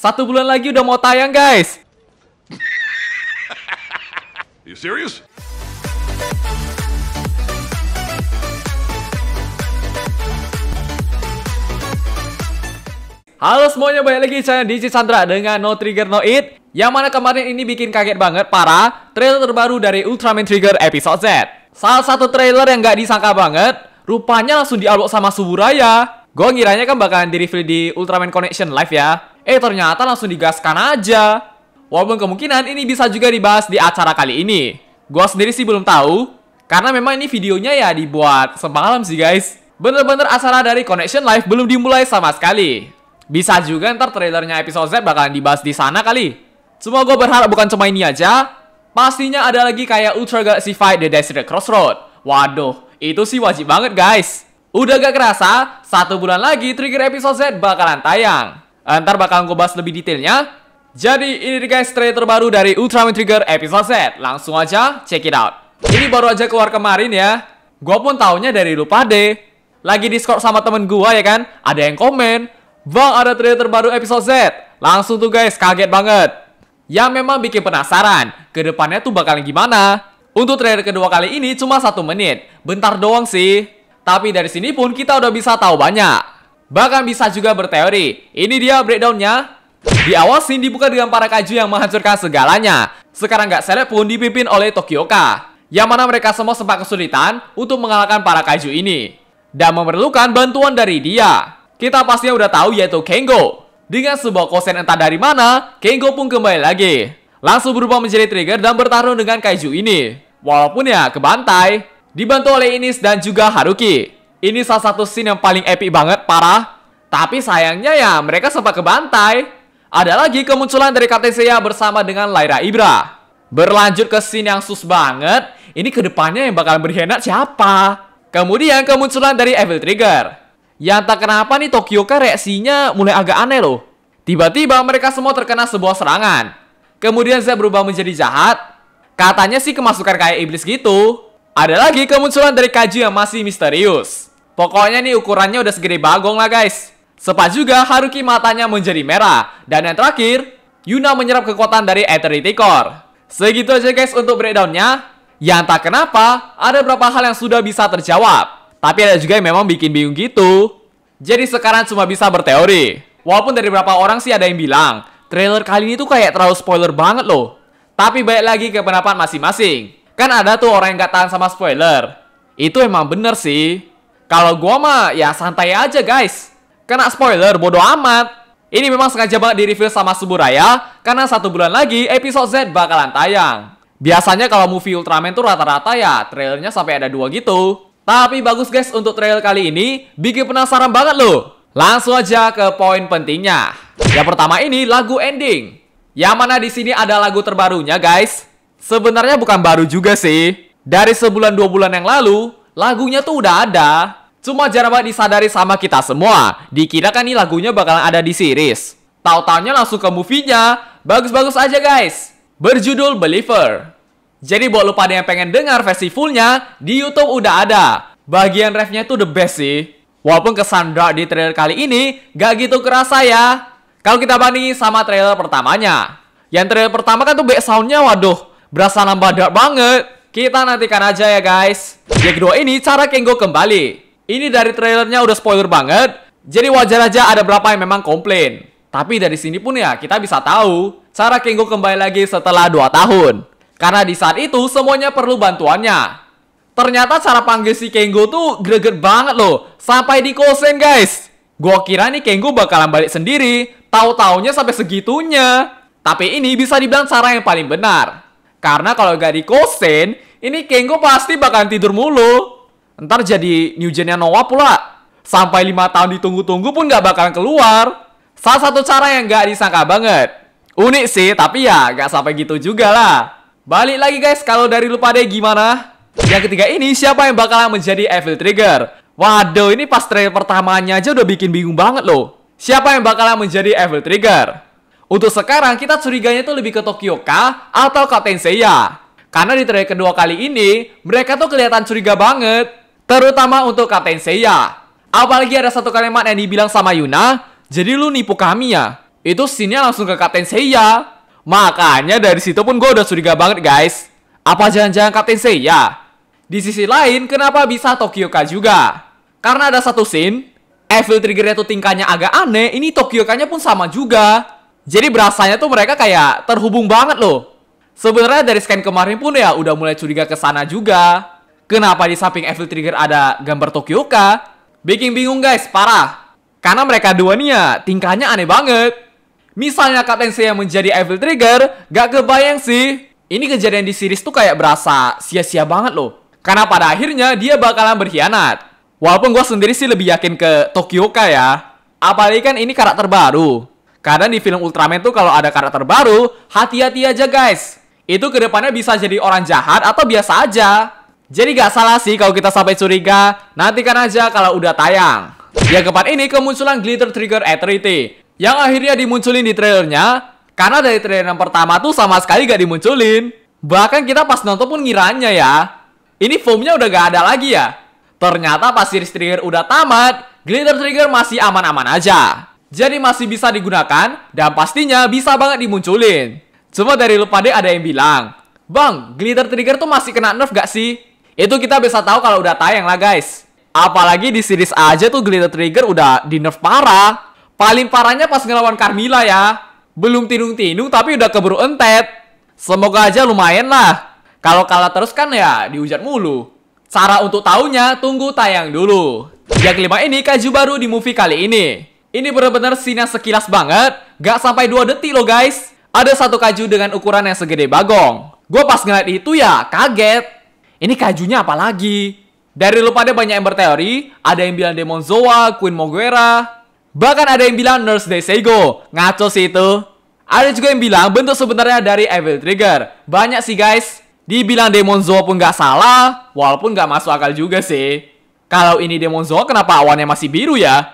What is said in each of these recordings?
Satu bulan lagi udah mau tayang guys. you serious? Halo semuanya, balik lagi di channel DJ Sandra dengan No Trigger No It Yang mana kemarin ini bikin kaget banget para trailer terbaru dari Ultraman Trigger Episode Z Salah satu trailer yang gak disangka banget, rupanya langsung dialog sama Suburaya Gue ngiranya kan bakalan di-reveal di Ultraman Connection Live ya Eh ternyata langsung digaskan aja. Walaupun kemungkinan ini bisa juga dibahas di acara kali ini. Gua sendiri sih belum tahu, karena memang ini videonya ya dibuat semalam sih guys. Bener-bener acara dari Connection Live belum dimulai sama sekali. Bisa juga ntar trailernya episode Z bakalan dibahas di sana kali. Semua gue berharap bukan cuma ini aja. Pastinya ada lagi kayak Ultra Galaxy Fight The Desert Crossroad. Waduh, itu sih wajib banget guys. Udah gak kerasa, satu bulan lagi Trigger episode Z bakalan tayang. Eh, ntar bakal gue bahas lebih detailnya. Jadi ini dia guys trailer terbaru dari Ultraman Trigger episode set. Langsung aja check it out. Ini baru aja keluar kemarin ya. Gua pun taunya dari lupa deh. Lagi Discord sama temen gue ya kan. Ada yang komen. Bang ada trailer terbaru episode Z. Langsung tuh guys kaget banget. Yang memang bikin penasaran. Kedepannya tuh bakal gimana. Untuk trailer kedua kali ini cuma satu menit. Bentar doang sih. Tapi dari sini pun kita udah bisa tahu banyak. Bahkan bisa juga berteori. Ini dia breakdownnya. Di awal scene dibuka dengan para kaiju yang menghancurkan segalanya. Sekarang nggak seleb pun dipimpin oleh Tokioka. Yang mana mereka semua sempat kesulitan untuk mengalahkan para kaiju ini. Dan memerlukan bantuan dari dia. Kita pastinya udah tahu yaitu Kengo. Dengan sebuah kosen entah dari mana, Kengo pun kembali lagi. Langsung berubah menjadi trigger dan bertarung dengan kaiju ini. Walaupun ya kebantai, dibantu oleh Inis dan juga Haruki. Ini salah satu scene yang paling epic banget, parah. Tapi sayangnya ya, mereka sempat ke bantai. Ada lagi kemunculan dari Seiya bersama dengan Laira Ibra. Berlanjut ke scene yang sus banget, ini kedepannya yang bakalan berkhianat siapa? Kemudian kemunculan dari Evil Trigger. Yang tak kenapa nih Tokyo kan reaksinya mulai agak aneh loh. Tiba-tiba mereka semua terkena sebuah serangan. Kemudian Z berubah menjadi jahat. Katanya sih kemasukan kayak iblis gitu. Ada lagi kemunculan dari Kaji yang masih misterius. Pokoknya nih ukurannya udah segede bagong lah guys. Sepat juga Haruki matanya menjadi merah. Dan yang terakhir, Yuna menyerap kekuatan dari Eternity Core. Segitu aja guys untuk breakdownnya. Yang tak kenapa, ada beberapa hal yang sudah bisa terjawab. Tapi ada juga yang memang bikin bingung gitu. Jadi sekarang cuma bisa berteori. Walaupun dari beberapa orang sih ada yang bilang, trailer kali ini tuh kayak terlalu spoiler banget loh. Tapi baik lagi ke pendapat masing-masing. Kan ada tuh orang yang gak tahan sama spoiler. Itu emang bener sih. Kalau gua mah ya santai aja guys. Kena spoiler bodo amat. Ini memang sengaja banget di-review sama Suburaya karena satu bulan lagi episode Z bakalan tayang. Biasanya kalau movie Ultraman tuh rata-rata ya trailernya sampai ada dua gitu. Tapi bagus guys untuk trail kali ini bikin penasaran banget loh. Langsung aja ke poin pentingnya. Yang pertama ini lagu ending. Yang mana di sini ada lagu terbarunya guys. Sebenarnya bukan baru juga sih. Dari sebulan dua bulan yang lalu, lagunya tuh udah ada. Cuma jarang banget disadari sama kita semua. Dikira kan ini lagunya bakalan ada di series. Tahu-taunya langsung ke movie-nya. Bagus-bagus aja guys. Berjudul Believer. Jadi buat lo pada yang pengen dengar versi fullnya, di Youtube udah ada. Bagian refnya tuh the best sih. Walaupun kesan dark di trailer kali ini gak gitu kerasa ya. Kalau kita bandingin sama trailer pertamanya. Yang trailer pertama kan tuh back soundnya waduh, berasa nambah dark banget. Kita nantikan aja ya guys. Yang kedua ini cara Kengo kembali. Ini dari trailernya udah spoiler banget, jadi wajar aja ada berapa yang memang komplain. Tapi dari sini pun ya kita bisa tahu cara Kengo kembali lagi setelah 2 tahun. Karena di saat itu semuanya perlu bantuannya. Ternyata cara panggil si Kengo tuh greget banget loh, sampai di kosen guys. Gua kira nih Kengo bakalan balik sendiri, tahu-taunya sampai segitunya. Tapi ini bisa dibilang cara yang paling benar. Karena kalau gak di kosen, ini Kengo pasti bakalan tidur mulu. Ntar jadi new gennya Noah pula. Sampai 5 tahun ditunggu-tunggu pun nggak bakalan keluar. Salah satu cara yang nggak disangka banget. Unik sih, tapi ya nggak sampai gitu juga lah. Balik lagi guys, kalau dari lupa deh gimana? Yang ketiga ini, siapa yang bakalan menjadi Evil Trigger? Waduh, ini pas trailer pertamanya aja udah bikin bingung banget loh. Siapa yang bakalan menjadi Evil Trigger? Untuk sekarang, kita curiganya tuh lebih ke Tokyo Tokyoka atau Kapten Seiya. Karena di trailer kedua kali ini, mereka tuh kelihatan curiga banget. Terutama untuk Kapten Seiya. Apalagi ada satu kalimat yang dibilang sama Yuna, jadi lu nipu kami ya? Itu scene-nya langsung ke Kapten Seiya. Makanya dari situ pun gue udah curiga banget guys. Apa jangan-jangan Kapten Seiya? Di sisi lain, kenapa bisa Tokyo Ka juga? Karena ada satu scene, Evil Trigger itu tingkahnya agak aneh, ini Tokyo ka Kai-nya pun sama juga. Jadi berasanya tuh mereka kayak terhubung banget loh. Sebenarnya dari scan kemarin pun ya udah mulai curiga ke sana juga. Kenapa di samping Evil Trigger ada gambar Tokyoka? Bikin bingung guys, parah. Karena mereka dua nih ya, tingkahnya aneh banget. Misalnya Kapten yang menjadi Evil Trigger, gak kebayang sih. Ini kejadian di series tuh kayak berasa sia-sia banget loh. Karena pada akhirnya dia bakalan berkhianat. Walaupun gue sendiri sih lebih yakin ke Tokyoka ya. Apalagi kan ini karakter baru. Kadang di film Ultraman tuh kalau ada karakter baru, hati-hati aja guys. Itu kedepannya bisa jadi orang jahat atau biasa aja. Jadi gak salah sih kalau kita sampai curiga, nantikan aja kalau udah tayang. Yang keempat ini kemunculan Glitter Trigger Eternity, yang akhirnya dimunculin di trailernya, karena dari trailer yang pertama tuh sama sekali gak dimunculin. Bahkan kita pas nonton pun ngiranya ya, ini foamnya udah gak ada lagi ya. Ternyata pas series trigger udah tamat, Glitter Trigger masih aman-aman aja. Jadi masih bisa digunakan, dan pastinya bisa banget dimunculin. Cuma dari lupa deh ada yang bilang, Bang, glitter trigger tuh masih kena nerf gak sih? Itu kita bisa tahu kalau udah tayang lah guys. Apalagi di series A aja tuh Glitter Trigger udah di nerf parah. Paling parahnya pas ngelawan Carmilla ya. Belum tinung-tinung tapi udah keburu entet. Semoga aja lumayan lah. Kalau kalah terus kan ya dihujat mulu. Cara untuk tahunya tunggu tayang dulu. Yang kelima ini kaju baru di movie kali ini. Ini benar-benar sinar sekilas banget. Gak sampai dua detik loh guys. Ada satu kaju dengan ukuran yang segede bagong. Gue pas ngeliat itu ya kaget. Ini kajunya apa lagi? Dari lu pada banyak yang berteori, ada yang bilang Demon Zoa, Queen Moguera, bahkan ada yang bilang Nurse Desego. Ngaco sih itu. Ada juga yang bilang bentuk sebenarnya dari Evil Trigger. Banyak sih guys. Dibilang Demon Zoa pun gak salah, walaupun gak masuk akal juga sih. Kalau ini Demon Zoa, kenapa awannya masih biru ya?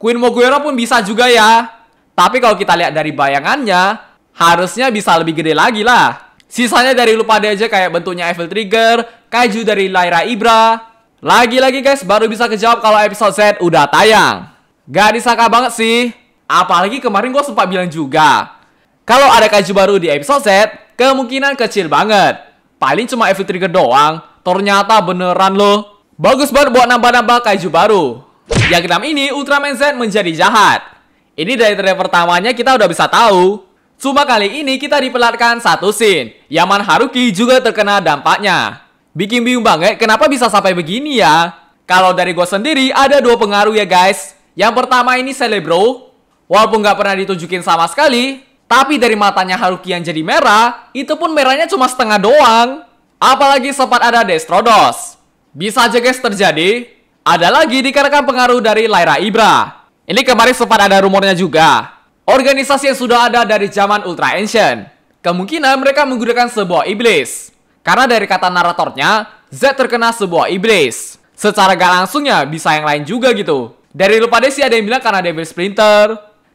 Queen Moguera pun bisa juga ya. Tapi kalau kita lihat dari bayangannya, harusnya bisa lebih gede lagi lah. Sisanya dari lupa pada aja kayak bentuknya Evil Trigger, Kaiju dari Laira Ibra. Lagi-lagi guys, baru bisa kejawab kalau episode Z udah tayang. Gak disangka banget sih. Apalagi kemarin gue sempat bilang juga. Kalau ada kaiju baru di episode Z, kemungkinan kecil banget. Paling cuma Evil Trigger doang, ternyata beneran loh. Bagus banget buat nambah-nambah kaiju baru. Yang keenam ini, Ultraman Z menjadi jahat. Ini dari trailer pertamanya kita udah bisa tahu. Cuma kali ini kita diperlihatkan satu scene, Yaman Haruki juga terkena dampaknya. Bikin bingung banget kenapa bisa sampai begini ya. Kalau dari gue sendiri ada dua pengaruh ya guys. Yang pertama ini Celebro. Walaupun gak pernah ditunjukin sama sekali. Tapi dari matanya Haruki yang jadi merah, itu pun merahnya cuma setengah doang. Apalagi sempat ada Destrodos. Bisa aja guys terjadi. Ada lagi dikarenakan pengaruh dari Lyra Ibra. Ini kemarin sempat ada rumornya juga. Organisasi yang sudah ada dari zaman Ultra Ancient. Kemungkinan mereka menggunakan sebuah iblis. Karena dari kata naratornya, Z terkena sebuah iblis. Secara gak langsungnya bisa yang lain juga gitu. Dari lupa deh desi ada yang bilang karena Devil Splinter.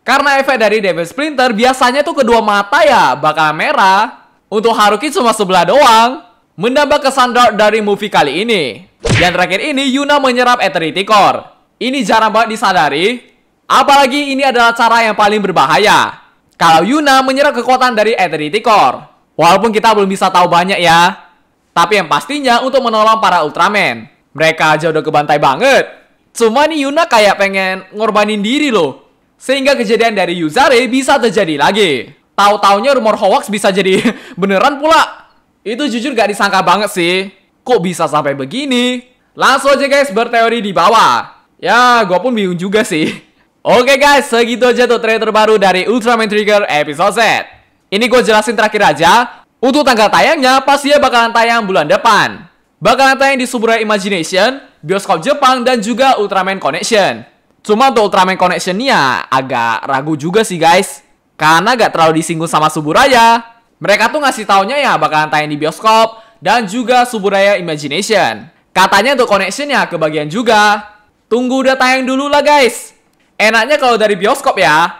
Karena efek dari Devil Splinter biasanya tuh kedua mata ya bakal merah. Untuk Haruki cuma sebelah doang. Menambah kesan dark dari movie kali ini. Dan terakhir ini Yuna menyerap Eternity Core. Ini jarang banget disadari. Apalagi ini adalah cara yang paling berbahaya. Kalau Yuna menyerap kekuatan dari Eternity Core. Walaupun kita belum bisa tahu banyak ya. Tapi yang pastinya untuk menolong para Ultraman. Mereka aja udah kebantai banget. Cuma nih Yuna kayak pengen ngorbanin diri loh. Sehingga kejadian dari Yuzare bisa terjadi lagi. Tahu-taunya rumor hoax bisa jadi beneran pula. Itu jujur gak disangka banget sih. Kok bisa sampai begini? Langsung aja guys berteori di bawah. Ya, gue pun bingung juga sih. Oke guys, segitu aja tuh trailer terbaru dari Ultraman Trigger episode 7. Ini gue jelasin terakhir aja. Untuk tanggal tayangnya, pastinya bakalan tayang bulan depan. Bakalan tayang di Suburaya Imagination, Bioskop Jepang, dan juga Ultraman Connection. Cuma untuk Ultraman Connection ya agak ragu juga sih guys. Karena gak terlalu disinggung sama Suburaya. Mereka tuh ngasih taunya ya bakalan tayang di bioskop, dan juga Suburaya Imagination. Katanya untuk Connection ya kebagian juga. Tunggu udah tayang dulu lah guys. Enaknya kalau dari bioskop ya,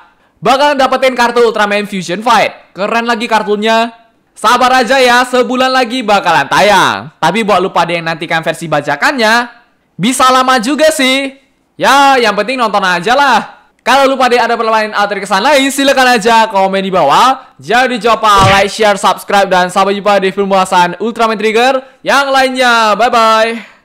bakalan dapetin kartu Ultraman Fusion Fight. Keren lagi kartunya. Sabar aja ya, sebulan lagi bakalan tayang. Tapi buat lupa ada yang nantikan versi bajakannya, bisa lama juga sih. Ya, yang penting nonton aja lah. Kalau lupa deh ada perlawanan atau kesan lain, silakan aja komen di bawah. Jangan dicoba like, share, subscribe, dan sampai jumpa di film bahasan Ultraman Trigger yang lainnya. Bye-bye.